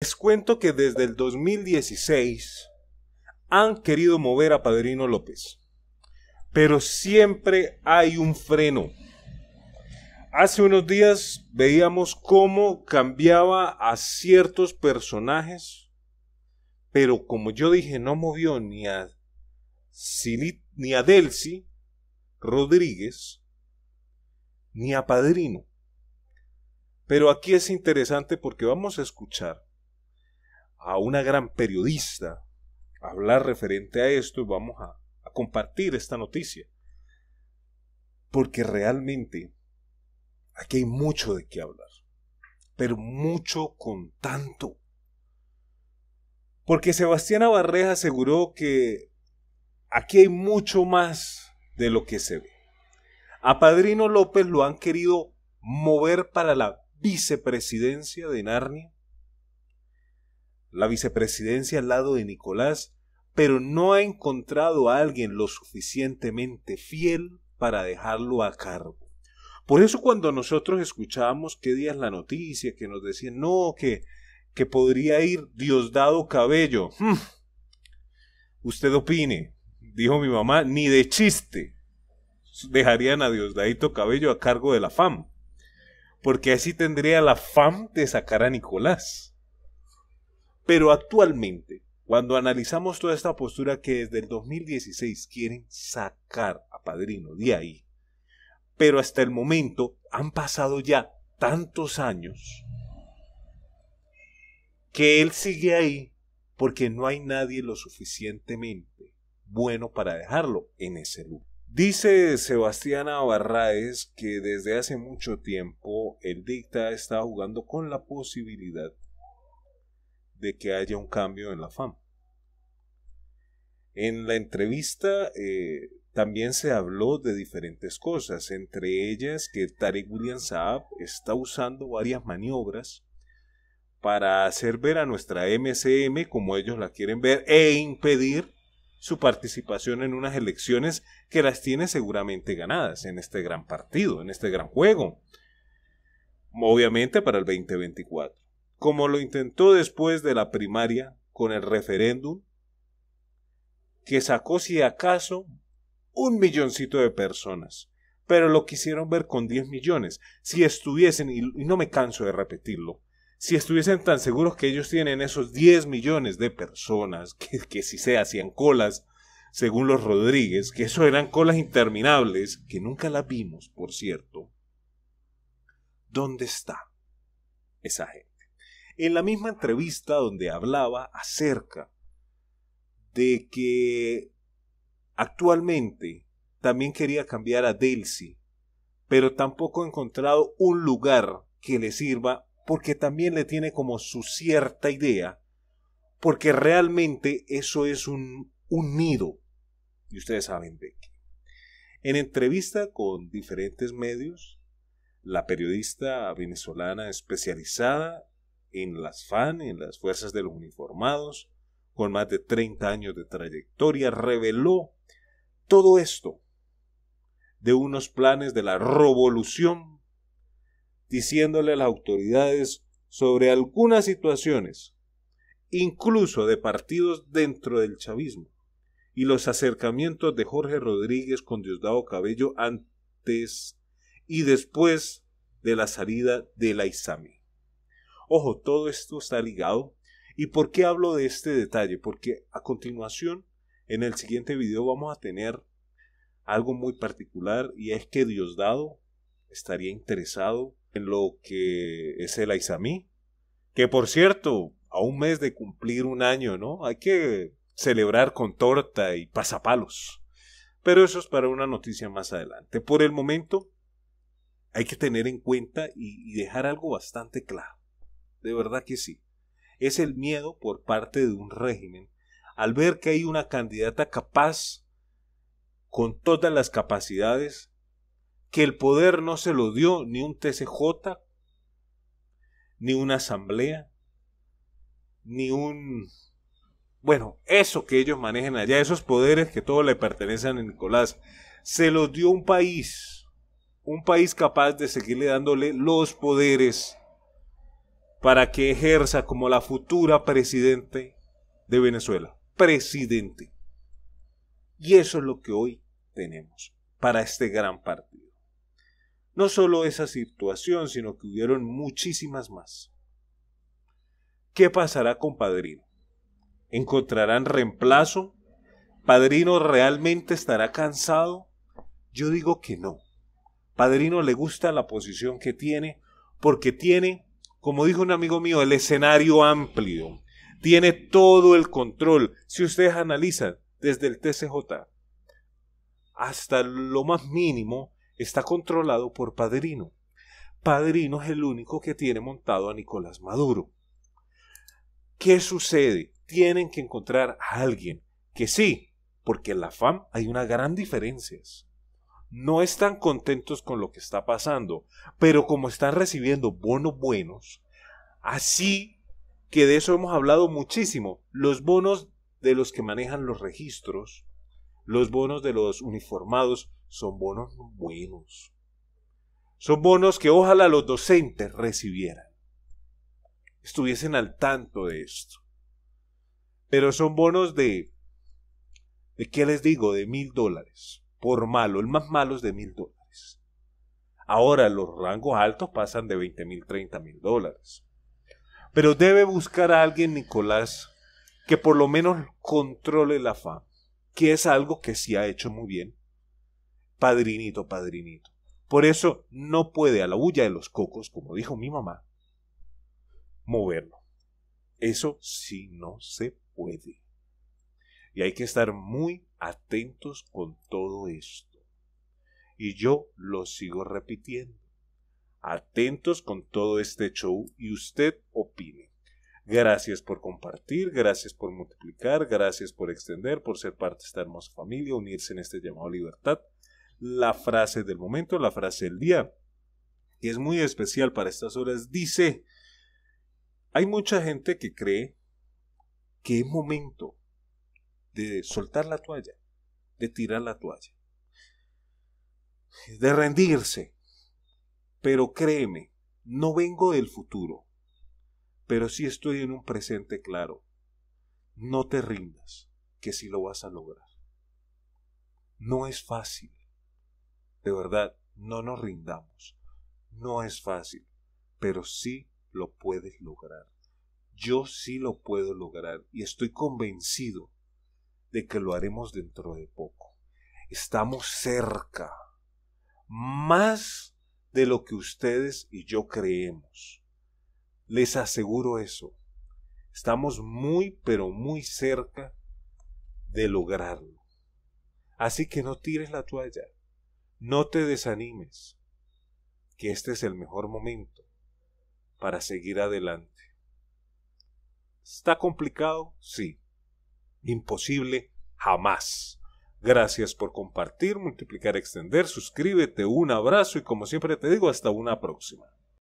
Les cuento que desde el 2016 han querido mover a Padrino López, pero siempre hay un freno. Hace unos días veíamos cómo cambiaba a ciertos personajes, pero como yo dije, no movió ni a, ni Delcy Rodríguez, ni a Padrino. Pero aquí es interesante porque vamos a escuchar a una gran periodista hablar referente a esto y vamos a, a compartir esta noticia. Porque realmente aquí hay mucho de qué hablar, pero mucho con tanto. Porque Sebastián Abarreja aseguró que aquí hay mucho más de lo que se ve. A Padrino López lo han querido mover para la vicepresidencia de Narnia la vicepresidencia al lado de Nicolás, pero no ha encontrado a alguien lo suficientemente fiel para dejarlo a cargo. Por eso cuando nosotros escuchábamos qué días la noticia, que nos decían, no, que, que podría ir Diosdado Cabello. Hmm. Usted opine, dijo mi mamá, ni de chiste dejarían a Diosdadito Cabello a cargo de la FAM. Porque así tendría la FAM de sacar a Nicolás. Pero actualmente, cuando analizamos toda esta postura que desde el 2016 quieren sacar a Padrino de ahí, pero hasta el momento han pasado ya tantos años que él sigue ahí porque no hay nadie lo suficientemente bueno para dejarlo en ese lugar. Dice Sebastián Abarraes que desde hace mucho tiempo el dicta está jugando con la posibilidad de que haya un cambio en la fama. En la entrevista eh, también se habló de diferentes cosas, entre ellas que Tarek William Saab está usando varias maniobras para hacer ver a nuestra MCM como ellos la quieren ver e impedir su participación en unas elecciones que las tiene seguramente ganadas en este gran partido, en este gran juego. Obviamente para el 2024 como lo intentó después de la primaria con el referéndum, que sacó si acaso un milloncito de personas, pero lo quisieron ver con 10 millones. Si estuviesen, y no me canso de repetirlo, si estuviesen tan seguros que ellos tienen esos 10 millones de personas, que, si se hacían colas, según los Rodríguez, que eso eran colas interminables, que nunca las vimos, por cierto, ¿dónde está esa gente? en la misma entrevista donde hablaba acerca de que actualmente también quería cambiar a Delcy, pero tampoco ha encontrado un lugar que le sirva porque también le tiene como su cierta idea, porque realmente eso es un, un nido, y ustedes saben de qué. En entrevista con diferentes medios, la periodista venezolana especializada en las FAN, en las Fuerzas de los Uniformados, con más de 30 años de trayectoria, reveló todo esto de unos planes de la revolución, diciéndole a las autoridades sobre algunas situaciones, incluso de partidos dentro del chavismo, y los acercamientos de Jorge Rodríguez con Diosdado Cabello antes y después de la salida de la ISAMI. Ojo, todo esto está ligado. ¿Y por qué hablo de este detalle? Porque a continuación, en el siguiente video vamos a tener algo muy particular y es que Diosdado estaría interesado en lo que es el Aizamí, que por cierto, a un mes de cumplir un año, ¿no? Hay que celebrar con torta y pasapalos. Pero eso es para una noticia más adelante. Por el momento, hay que tener en cuenta y dejar algo bastante claro de verdad que sí. Es el miedo por parte de un régimen al ver que hay una candidata capaz, con todas las capacidades, que el poder no se lo dio ni un TCJ, ni una asamblea, ni un... Bueno, eso que ellos manejan allá, esos poderes que todos le pertenecen a Nicolás, se los dio un país, un país capaz de seguirle dándole los poderes para que ejerza como la futura presidente de Venezuela. Presidente. Y eso es lo que hoy tenemos para este gran partido. No solo esa situación, sino que hubieron muchísimas más. ¿Qué pasará con Padrino? ¿Encontrarán reemplazo? ¿Padrino realmente estará cansado? Yo digo que no. Padrino le gusta la posición que tiene porque tiene como dijo un amigo mío, el escenario amplio. Tiene todo el control. Si ustedes analizan desde el TCJ hasta lo más mínimo, está controlado por Padrino. Padrino es el único que tiene montado a Nicolás Maduro. ¿Qué sucede? Tienen que encontrar a alguien que sí, porque en la FAM hay una gran diferencia no están contentos con lo que está pasando, pero como están recibiendo bonos buenos, así que de eso hemos hablado muchísimo, los bonos de los que manejan los registros, los bonos de los uniformados, son bonos buenos. Son bonos que ojalá los docentes recibieran, estuviesen al tanto de esto. Pero son bonos de, ¿de qué les digo? De mil dólares por malo, el más malo es de mil dólares. Ahora los rangos altos pasan de 20 mil, 30 mil dólares. Pero debe buscar a alguien, Nicolás, que por lo menos controle la fama, que es algo que sí ha hecho muy bien. Padrinito, padrinito. Por eso no puede a la bulla de los cocos, como dijo mi mamá, moverlo. Eso sí no se puede. Y hay que estar muy atentos con todo esto. Y yo lo sigo repitiendo. Atentos con todo este show y usted opine. Gracias por compartir, gracias por multiplicar, gracias por extender, por ser parte de esta hermosa familia, unirse en este llamado libertad. La frase del momento, la frase del día, que es muy especial para estas horas, dice, hay mucha gente que cree que momento de soltar la toalla, de tirar la toalla, de rendirse. Pero créeme, no vengo del futuro, pero sí estoy en un presente claro. No te rindas, que sí lo vas a lograr. No es fácil. De verdad, no nos rindamos. No es fácil, pero sí lo puedes lograr. Yo sí lo puedo lograr y estoy convencido de que lo haremos dentro de poco. Estamos cerca, más de lo que ustedes y yo creemos. Les aseguro eso. Estamos muy, pero muy cerca de lograrlo. Así que no tires la toalla, no te desanimes, que este es el mejor momento para seguir adelante. ¿Está complicado? Sí. Imposible jamás. Gracias por compartir, multiplicar, extender, suscríbete, un abrazo y como siempre te digo, hasta una próxima.